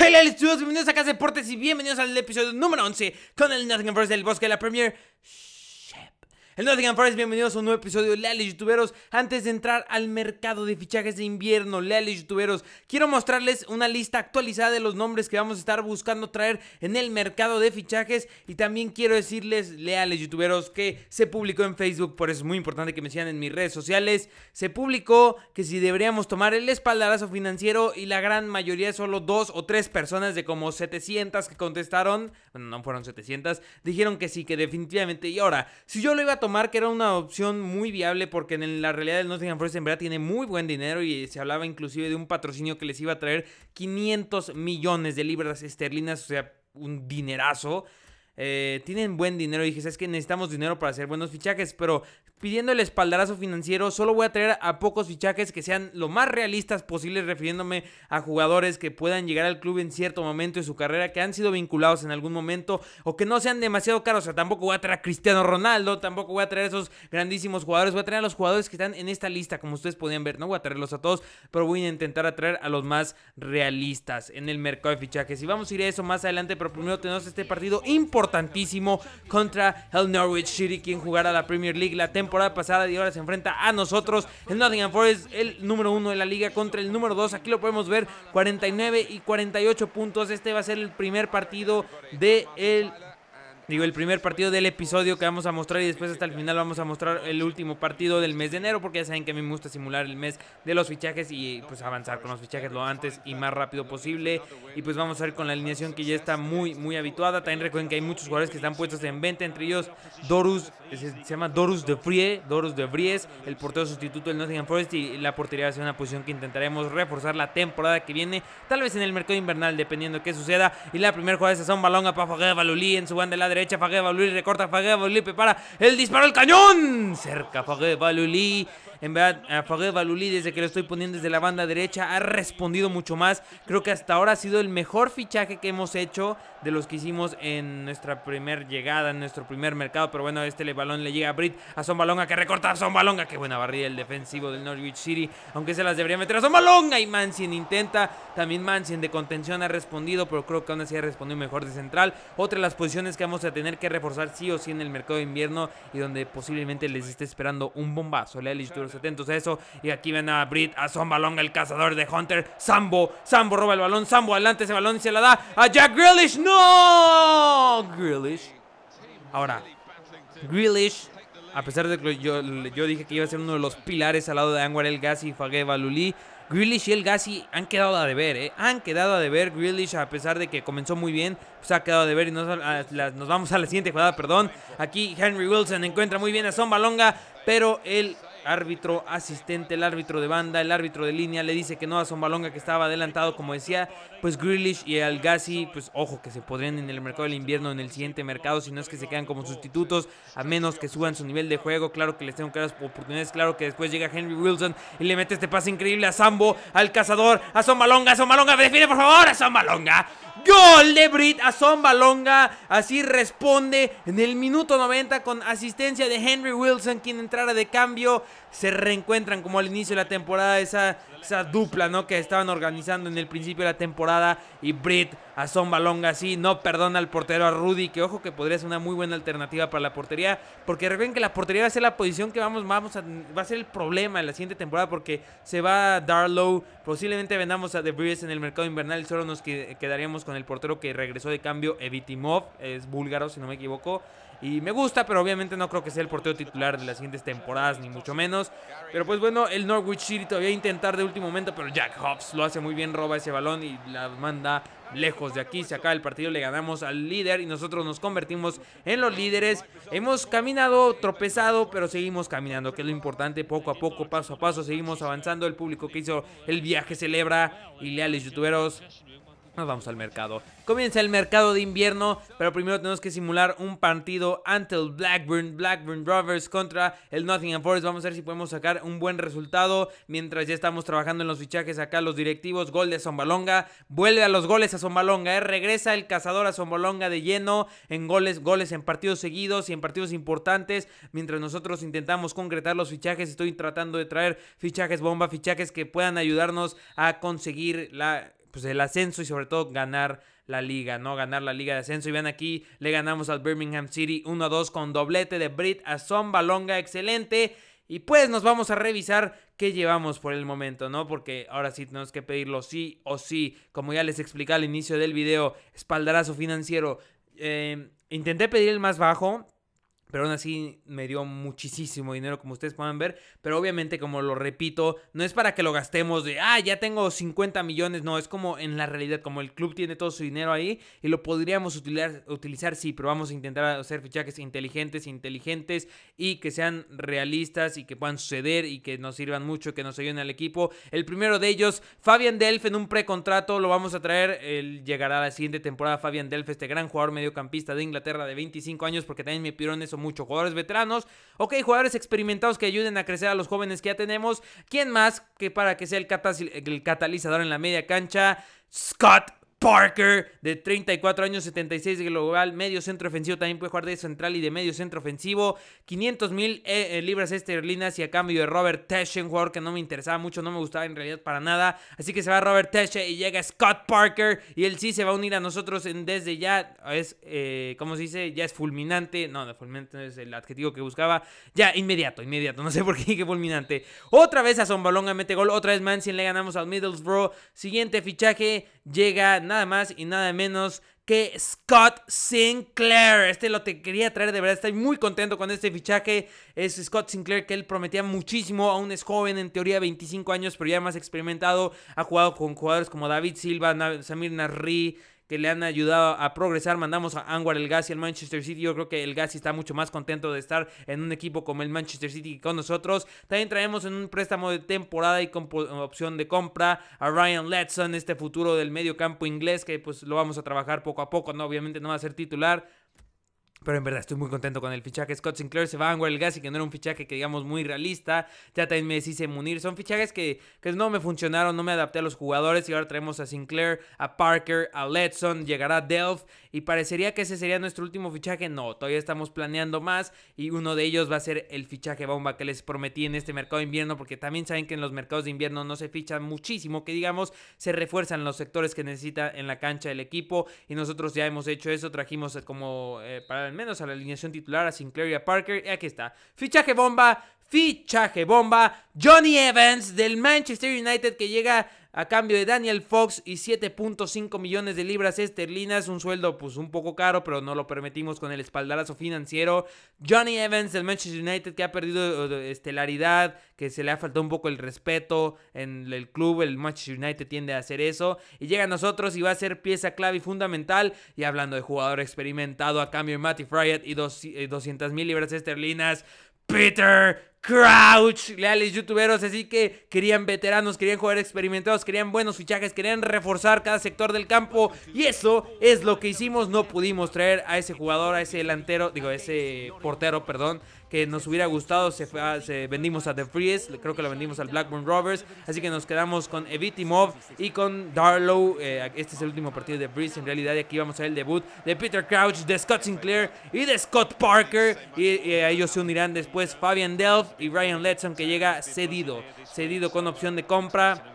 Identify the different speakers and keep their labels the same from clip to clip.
Speaker 1: ¡Hola tal, estudios? Bienvenidos a Casa Deportes y bienvenidos al episodio número 11 con el Nothing Forest del Bosque de la Premier. El Nottingham bienvenidos a un nuevo episodio de Leales Youtuberos. Antes de entrar al mercado de fichajes de invierno, Leales Youtuberos, quiero mostrarles una lista actualizada de los nombres que vamos a estar buscando traer en el mercado de fichajes. Y también quiero decirles, Leales Youtuberos, que se publicó en Facebook, por eso es muy importante que me sigan en mis redes sociales. Se publicó que si deberíamos tomar el espaldarazo financiero y la gran mayoría, solo dos o tres personas de como 700 que contestaron, bueno, no fueron 700, dijeron que sí, que definitivamente. Y ahora, si yo lo iba a tomar, Mark era una opción muy viable porque en la realidad el Nottingham Forest en verdad tiene muy buen dinero y se hablaba inclusive de un patrocinio que les iba a traer 500 millones de libras esterlinas, o sea, un dinerazo. Eh, tienen buen dinero y dije, es que necesitamos dinero para hacer buenos fichajes, pero pidiendo el espaldarazo financiero, solo voy a traer a pocos fichajes que sean lo más realistas posibles, refiriéndome a jugadores que puedan llegar al club en cierto momento de su carrera, que han sido vinculados en algún momento o que no sean demasiado caros. O sea, tampoco voy a traer a Cristiano Ronaldo, tampoco voy a traer a esos grandísimos jugadores, voy a traer a los jugadores que están en esta lista, como ustedes podían ver, no voy a traerlos a todos, pero voy a intentar atraer a los más realistas en el mercado de fichajes. Y vamos a ir a eso más adelante, pero primero tenemos este partido importante importantísimo contra el Norwich City, quien jugará la Premier League la temporada pasada y ahora se enfrenta a nosotros. El Nottingham Forest, el número uno de la liga contra el número dos. Aquí lo podemos ver, 49 y 48 puntos. Este va a ser el primer partido de el Digo, el primer partido del episodio que vamos a mostrar y después hasta el final vamos a mostrar el último partido del mes de enero porque ya saben que a mí me gusta simular el mes de los fichajes y pues avanzar con los fichajes lo antes y más rápido posible. Y pues vamos a ir con la alineación que ya está muy, muy habituada. También recuerden que hay muchos jugadores que están puestos en venta, entre ellos Dorus, se, llama Dorus de Frie, Dorus de Vries, el portero sustituto del Nottingham Forest y la portería va a ser una posición que intentaremos reforzar la temporada que viene, tal vez en el mercado invernal, dependiendo de qué suceda. Y la primera jugada es a un balón a Guevara Balulí en su banda de derecha, Fagué Balulí, recorta Fagué Balulí, prepara el disparo al cañón. Cerca Fagué Balulí, en verdad, Fagued Balulí, desde que lo estoy poniendo desde la banda derecha, ha respondido mucho más. Creo que hasta ahora ha sido el mejor fichaje que hemos hecho de los que hicimos en nuestra primer llegada, en nuestro primer mercado. Pero bueno, este balón le llega a Brit, a Zombalonga, que recorta a Zombalonga. Qué buena barrida el defensivo del Norwich City, aunque se las debería meter a Zombalonga. Y Mansien intenta, también Mansien de contención ha respondido, pero creo que aún así ha respondido mejor de central. Otra de las posiciones que vamos a tener que reforzar sí o sí en el mercado de invierno y donde posiblemente les esté esperando un bombazo. Lea atentos a eso. Y aquí ven a Brit a Son el cazador de Hunter. Sambo, Sambo roba el balón. Sambo adelante ese balón y se la da a Jack Grealish. ¡No! Grealish. Ahora, Grealish a pesar de que yo, dije que iba a ser uno de los pilares al lado de Anwar El Gassi y Fague Balulí, Grealish y El Gassi han quedado a deber, ¿eh? Han quedado a deber. Grealish, a pesar de que comenzó muy bien, se pues, ha quedado a deber y nos, vamos a la siguiente jugada, perdón. Aquí Henry Wilson encuentra muy bien a Son Balonga, pero el árbitro asistente, el árbitro de banda, el árbitro de línea, le dice que no a Zombalonga que estaba adelantado, como decía, pues Grealish y Al pues ojo que se podrían en el mercado del invierno, en el siguiente mercado, si no es que se quedan como sustitutos, a menos que suban su nivel de juego, claro que les tengo claras oportunidades, claro que después llega Henry Wilson y le mete este pase increíble a Sambo, al cazador, a Zombalonga, a Zombalonga, define por favor a Zombalonga. Gol de Brit a Zombalonga. Así responde en el minuto 90 con asistencia de Henry Wilson, quien entrara de cambio. Se reencuentran como al inicio de la temporada, esa, esa dupla ¿no? que estaban organizando en el principio de la temporada. Y Brit a Son Balonga así, no perdona al portero a Rudy, que ojo que podría ser una muy buena alternativa para la portería, porque recuerden que la portería va a ser la posición que vamos, vamos a, va a ser el problema en la siguiente temporada, porque se va Darlow, posiblemente vendamos a Debris en el mercado invernal, y solo nos quedaríamos con el portero que regresó de cambio, Evitimov, es búlgaro si no me equivoco. Y me gusta, pero obviamente no creo que sea el portero titular de las siguientes temporadas, ni mucho menos. Pero pues bueno, el Norwich City todavía intentar de último momento, pero Jack Hobbs lo hace muy bien, roba ese balón y la manda lejos de aquí. Se acaba el partido, le ganamos al líder y nosotros nos convertimos en los líderes. Hemos caminado, tropezado, pero seguimos caminando, que es lo importante. Poco a poco, paso a paso, seguimos avanzando. El público que hizo el viaje celebra y leales youtuberos. Nos vamos al mercado. Comienza el mercado de invierno, pero primero tenemos que simular un partido ante el Blackburn, Blackburn Rovers contra el Nottingham Forest. Vamos a ver si podemos sacar un buen resultado mientras ya estamos trabajando en los fichajes acá, los directivos. Gol de Zombalonga, vuelve a los goles a Zombalonga, eh. regresa el cazador a Zombalonga de lleno en goles, goles en partidos seguidos y en partidos importantes. Mientras nosotros intentamos concretar los fichajes, estoy tratando de traer fichajes bomba, fichajes que puedan ayudarnos a conseguir la pues, el ascenso y sobre todo ganar la liga, ¿no? Ganar la liga de ascenso. Y vean aquí, le ganamos al Birmingham City 1-2 con doblete de Brit Zomba Longa. excelente. Y pues nos vamos a revisar qué llevamos por el momento, ¿no? Porque ahora sí tenemos que pedirlo sí o sí. Como ya les expliqué al inicio del video, espaldarazo financiero. Eh, intenté pedir el más bajo, pero aún así me dio muchísimo dinero, como ustedes pueden ver. Pero obviamente, como lo repito, no es para que lo gastemos de, ah, ya tengo 50 millones. No, es como en la realidad, como el club tiene todo su dinero ahí y lo podríamos utilizar, utilizar sí, pero vamos a intentar hacer fichajes inteligentes, inteligentes y que sean realistas y que puedan suceder y que nos sirvan mucho, que nos ayuden al equipo. El primero de ellos, Fabian Delf, en un precontrato lo vamos a traer. Él llegará la siguiente temporada, Fabian Delf, este gran jugador mediocampista de Inglaterra de 25 años, porque también me pidieron eso muchos Jugadores veteranos, ok, jugadores experimentados que ayuden a crecer a los jóvenes que ya tenemos. ¿Quién más que para que sea el catalizador en la media cancha? Scott Parker, de 34 años, 76 de global, medio centro ofensivo, también puede jugar de central y de medio centro ofensivo. 500 mil eh, eh, libras esterlinas y a cambio de Robert Tesche, un jugador que no me interesaba mucho, no me gustaba en realidad para nada. Así que se va Robert Tesche y llega Scott Parker y él sí se va a unir a nosotros en, desde ya. Es, eh, ¿cómo se dice? Ya es fulminante. No, no, fulminante es el adjetivo que buscaba. Ya, inmediato, inmediato. No sé por qué dije fulminante. Otra vez a Zombalonga mete gol, otra vez Mansion le ganamos al Middlesbrough. Siguiente fichaje, llega nada más y nada menos que Scott Sinclair. Este lo te quería traer, de verdad, estoy muy contento con este fichaje. Es Scott Sinclair que él prometía muchísimo, aún es joven, en teoría 25 años, pero ya más experimentado. Ha jugado con jugadores como David Silva, Samir Narri, que le han ayudado a progresar. Mandamos a Anwar El Gassi al Manchester City. Yo creo que El Gassi está mucho más contento de estar en un equipo como el Manchester City con nosotros. También traemos en un préstamo de temporada y con opción de compra a Ryan Letson, este futuro del medio campo inglés que pues lo vamos a trabajar poco a poco, ¿no? Obviamente no va a ser titular pero en verdad estoy muy contento con el fichaje. Scott Sinclair se va a gas y que no era un fichaje que digamos muy realista. Ya también me deshice Munir. Son fichajes que, no me funcionaron, no me adapté a los jugadores. Y ahora traemos a Sinclair, a Parker, a Ledson llegará Delph. Y parecería que ese sería nuestro último fichaje. No, todavía estamos planeando más. Y uno de ellos va a ser el fichaje bomba que les prometí en este mercado de invierno. Porque también saben que en los mercados de invierno no se fichan muchísimo. Que digamos, se refuerzan los sectores que necesita en la cancha el equipo. Y nosotros ya hemos hecho eso. Trajimos eh, como eh, para al menos a la alineación titular a Sinclair y a Parker. Y aquí está. Fichaje bomba, fichaje bomba. Johnny Evans del Manchester United que llega a cambio de Daniel Fox y 7.5 millones de libras esterlinas, un sueldo pues un poco caro, pero no lo permitimos con el espaldarazo financiero. Johnny Evans del Manchester United que ha perdido estelaridad, que se le ha faltado un poco el respeto en el club, el Manchester United tiende a hacer eso y llega a nosotros y va a ser pieza clave y fundamental y hablando de jugador experimentado a cambio de Matty Fryatt y 200 mil libras esterlinas, Peter Crouch, leales youtuberos, así que querían veteranos, querían jugar experimentados, querían buenos fichajes, querían reforzar cada sector del campo y eso es lo que hicimos, no pudimos traer a ese jugador, a ese delantero, digo, a ese portero, perdón, que nos hubiera gustado. Se, vendimos a The Freeze, creo que lo vendimos al Blackburn Rovers. Así que nos quedamos con Evitimov y con Darlow. Eh, este es el último partido de Freeze. En realidad, y aquí vamos a ver el debut de Peter Crouch, de Scott Sinclair y de Scott Parker. Y, a ellos se unirán después Fabian Delph y Ryan Letson, que llega cedido. Cedido con opción de compra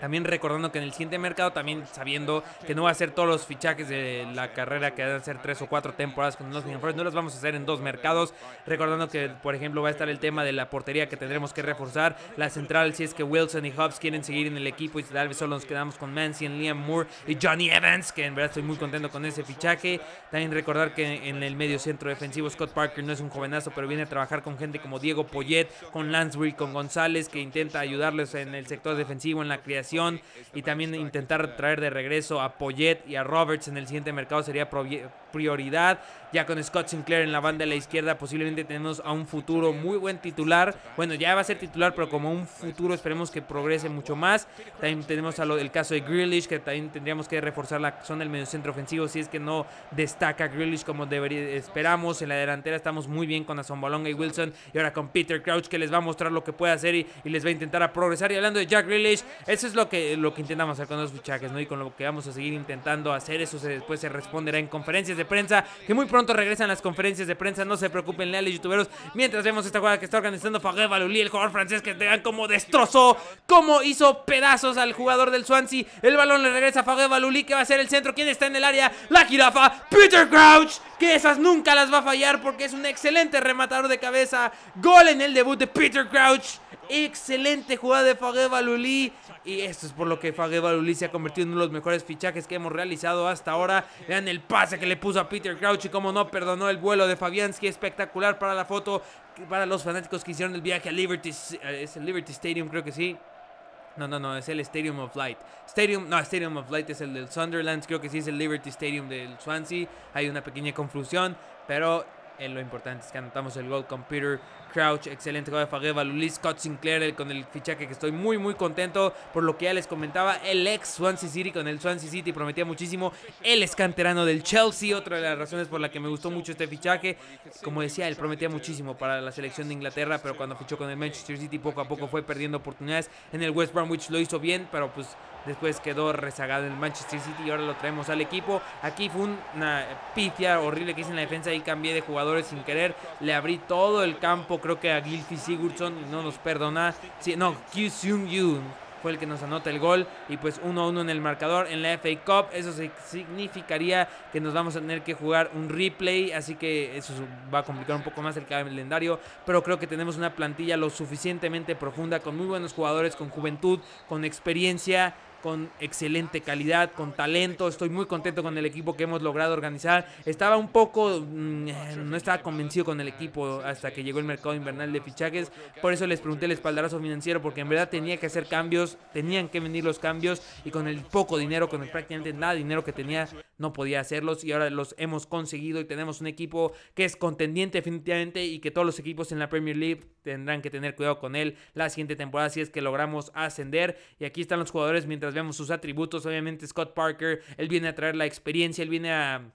Speaker 1: también recordando que en el siguiente mercado, también sabiendo que no va a ser todos los fichajes de la carrera que van a ser tres o cuatro temporadas con los Forest, no los vamos a hacer en dos mercados. Recordando que, por ejemplo, va a estar el tema de la portería que tendremos que reforzar, la central si es que Wilson y Hobbs quieren seguir en el equipo y tal vez solo nos quedamos con Mancy, Liam Moore y Johnny Evans, que en verdad estoy muy contento con ese fichaje. También recordar que en el medio centro defensivo Scott Parker no es un jovenazo, pero viene a trabajar con gente como Diego Poyet, con Lansbury, con González, que intenta ayudarles en el sector defensivo, en la creación y también intentar traer de regreso a Poyet y a Roberts en el siguiente mercado sería prioridad. Ya con Scott Sinclair en la banda de la izquierda posiblemente tenemos a un futuro muy buen titular. Bueno, ya va a ser titular, pero como un futuro esperemos que progrese mucho más. También tenemos a lo, el caso de Grealish, que también tendríamos que reforzar la zona del mediocentro ofensivo si es que no destaca Grealish como debería, esperamos. En la delantera estamos muy bien con Azombalonga y Wilson y ahora con Peter Crouch que les va a mostrar lo que puede hacer y, les va a intentar a progresar. Y hablando de Jack Grealish, eso es lo que, lo que intentamos hacer con los fichajes, ¿no? Y con lo que vamos a seguir intentando hacer. Eso se, después se responderá en conferencias de prensa. Que muy pronto regresan las conferencias de prensa. No se preocupen, leales youtuberos. Mientras vemos esta jugada que está organizando Fagué Balulí, el jugador francés, que vean cómo destrozó, cómo hizo pedazos al jugador del Swansea. El balón le regresa a Fagué Balulí, que va a ser el centro. ¿Quién está en el área? La jirafa, Peter Crouch. Que esas nunca las va a fallar porque es un excelente rematador de cabeza. Gol en el debut de Peter Crouch. Excelente jugada de Fageba Balulí. Y esto es por lo que Fague Balulí se ha convertido en uno de los mejores fichajes que hemos realizado hasta ahora. Vean el pase que le puso a Peter Crouch y cómo no perdonó el vuelo de Fabianski. Espectacular para la foto, para los fanáticos que hicieron el viaje a Liberty, eh, es el Liberty Stadium creo que sí. No, no, no, es el Stadium of Light. Stadium, no, Stadium of Light es el del Sunderland, creo que sí es el Liberty Stadium del Swansea. Hay una pequeña confusión, pero en eh, lo importante es que anotamos el gol con Peter Crouch, excelente gol de Fagueva, Lulis Scott Sinclair con el fichaje que estoy muy muy contento por lo que ya les comentaba, el ex Swansea City con el Swansea City prometía muchísimo, el escanterano del Chelsea, otra de las razones por la que me gustó mucho este fichaje, como decía, él prometía muchísimo para la selección de Inglaterra, pero cuando fichó con el Manchester City poco a poco fue perdiendo oportunidades, en el West Bromwich lo hizo bien, pero pues Después quedó rezagado en el Manchester City y ahora lo traemos al equipo. Aquí fue una pifia horrible que hice en la defensa y cambié de jugadores sin querer. Le abrí todo el campo, creo que a guilty Sigurdsson no nos perdona. Sí, no, Kyusung Yoon fue el que nos anota el gol y pues 1-1 en el marcador en la FA Cup. Eso significaría que nos vamos a tener que jugar un replay, así que eso va a complicar un poco más el calendario, pero creo que tenemos una plantilla lo suficientemente profunda con muy buenos jugadores, con juventud, con experiencia con excelente calidad, con talento. Estoy muy contento con el equipo que hemos logrado organizar. Estaba un poco, mm, eh, no estaba convencido con el equipo hasta que llegó el mercado invernal de fichajes. Por eso les pregunté el espaldarazo financiero, porque en verdad tenía que hacer cambios, tenían que venir los cambios y con el poco dinero, con el prácticamente nada de dinero que tenía, no podía hacerlos y ahora los hemos conseguido y tenemos un equipo que es contendiente definitivamente y que todos los equipos en la Premier League tendrán que tener cuidado con él la siguiente temporada si es que logramos ascender. Y aquí están los jugadores mientras vemos sus atributos. Obviamente Scott Parker, él viene a traer la experiencia, él viene a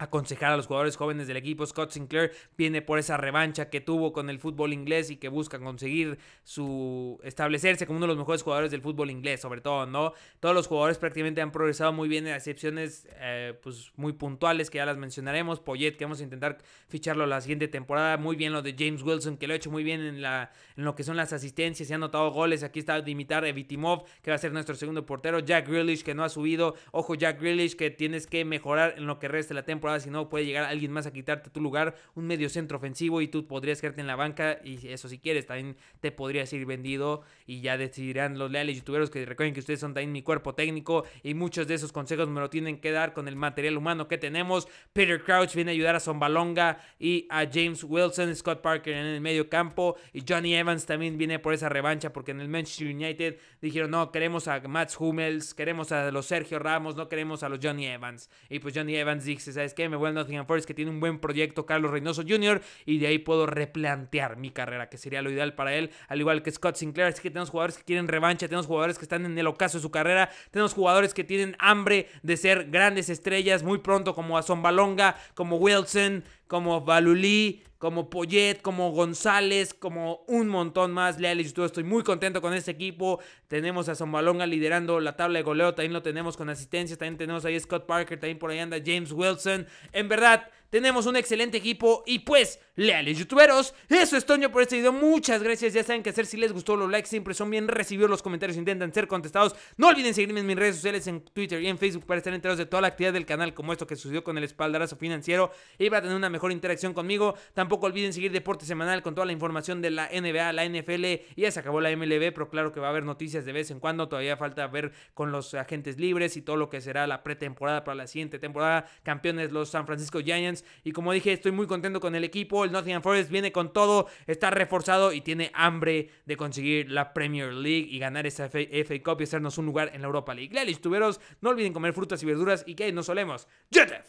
Speaker 1: aconsejar a los jugadores jóvenes del equipo. Scott Sinclair viene por esa revancha que tuvo con el fútbol inglés y que busca conseguir su establecerse como uno de los mejores jugadores del fútbol inglés, sobre todo, ¿no? Todos los jugadores prácticamente han progresado muy bien, en excepciones eh, pues, muy puntuales que ya las mencionaremos. Poyet, que vamos a intentar ficharlo la siguiente temporada. Muy bien lo de James Wilson, que lo ha hecho muy bien en, la, en lo que son las asistencias. y ha anotado goles. Aquí está Dimitar Evitimov, que va a ser nuestro segundo portero. Jack Grealish, que no ha subido. Ojo, Jack Grealish, que tienes que mejorar en lo que resta la temporada si no, puede llegar alguien más a quitarte tu lugar, un medio centro ofensivo y tú podrías quedarte en la banca y eso si quieres, también te podrías ir vendido y ya decidirán los leales youtuberos que recuerden que ustedes son también mi cuerpo técnico y muchos de esos consejos me lo tienen que dar con el material humano que tenemos. Peter Crouch viene a ayudar a Zombalonga y a James Wilson, Scott Parker en el medio campo y Johnny Evans también viene por esa revancha porque en el Manchester United dijeron no, queremos a Mats Hummels, queremos a los Sergio Ramos, no queremos a los Johnny Evans. Y pues Johnny Evans dice, ¿sabes qué? Me voy al Nottingham Forest que tiene un buen proyecto Carlos Reynoso Jr. y de ahí puedo replantear mi carrera, que sería lo ideal para él, al igual que Scott Sinclair. Así que tenemos jugadores que quieren revancha, tenemos jugadores que están en el ocaso de su carrera, tenemos jugadores que tienen hambre de ser grandes estrellas muy pronto, como Azombalonga, como Wilson, como Balulí, como Poyet, como González, como un montón más. y yo estoy muy contento con este equipo. Tenemos a Zombalonga liderando la tabla de goleo, también lo tenemos con asistencia. también tenemos ahí Scott Parker, también por ahí anda James Wilson. En verdad, tenemos un excelente equipo y pues leales youtuberos. Eso es Toño por este video. Muchas gracias. Ya saben qué hacer. Si les gustó, los likes siempre son bien recibidos. Los comentarios intentan ser contestados. No olviden seguirme en mis redes sociales, en Twitter y en Facebook, para estar enterados de toda la actividad del canal, como esto que sucedió con el espaldarazo financiero. Y a tener una mejor interacción conmigo. Tampoco olviden seguir Deporte Semanal con toda la información de la NBA, la NFL. Ya se acabó la MLB, pero claro que va a haber noticias de vez en cuando. Todavía falta ver con los agentes libres y todo lo que será la pretemporada para la siguiente temporada. Campeones los San Francisco Giants. Y como dije, estoy muy contento con el equipo. Nottingham Forest viene con todo, está reforzado y tiene hambre de conseguir la Premier League y ganar esa FA, Cup y hacernos un lugar en la Europa League. Lelis, tuberos, no olviden comer frutas y verduras y que no solemos. ¡Jetef!